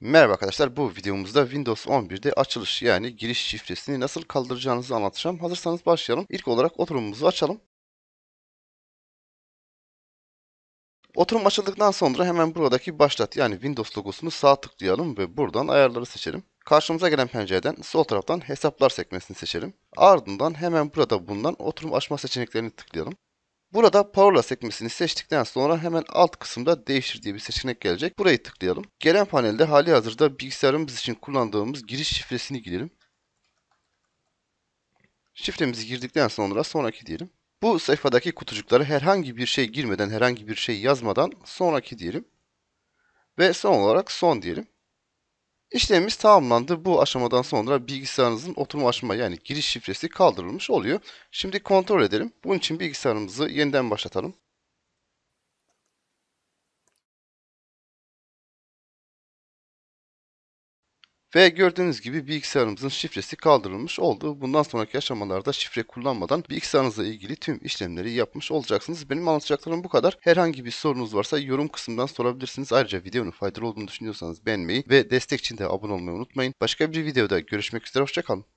Merhaba arkadaşlar bu videomuzda Windows 11'de açılış yani giriş şifresini nasıl kaldıracağınızı anlatacağım. Hazırsanız başlayalım. İlk olarak oturumumuzu açalım. Oturum açıldıktan sonra hemen buradaki başlat yani Windows logosunu sağ tıklayalım ve buradan ayarları seçelim. Karşımıza gelen pencereden sol taraftan hesaplar sekmesini seçelim. Ardından hemen burada bulunan oturum açma seçeneklerini tıklayalım. Burada parola sekmesini seçtikten sonra hemen alt kısımda değiştir diye bir seçenek gelecek. Burayı tıklayalım. Gelen panelde hali hazırda bilgisayarımız için kullandığımız giriş şifresini girelim. Şifremizi girdikten sonra sonraki diyelim. Bu sayfadaki kutucuklara herhangi bir şey girmeden, herhangi bir şey yazmadan sonraki diyelim. Ve son olarak son diyelim. İşlemimiz tamamlandı. Bu aşamadan sonra bilgisayarınızın oturma aşama yani giriş şifresi kaldırılmış oluyor. Şimdi kontrol edelim. Bunun için bilgisayarımızı yeniden başlatalım. Ve gördüğünüz gibi bilgisayarımızın şifresi kaldırılmış oldu. Bundan sonraki aşamalarda şifre kullanmadan bilgisayarınızla ilgili tüm işlemleri yapmış olacaksınız. Benim anlatacaklarım bu kadar. Herhangi bir sorunuz varsa yorum kısmından sorabilirsiniz. Ayrıca videonun faydalı olduğunu düşünüyorsanız beğenmeyi ve destek için de abone olmayı unutmayın. Başka bir videoda görüşmek üzere. Hoşçakalın.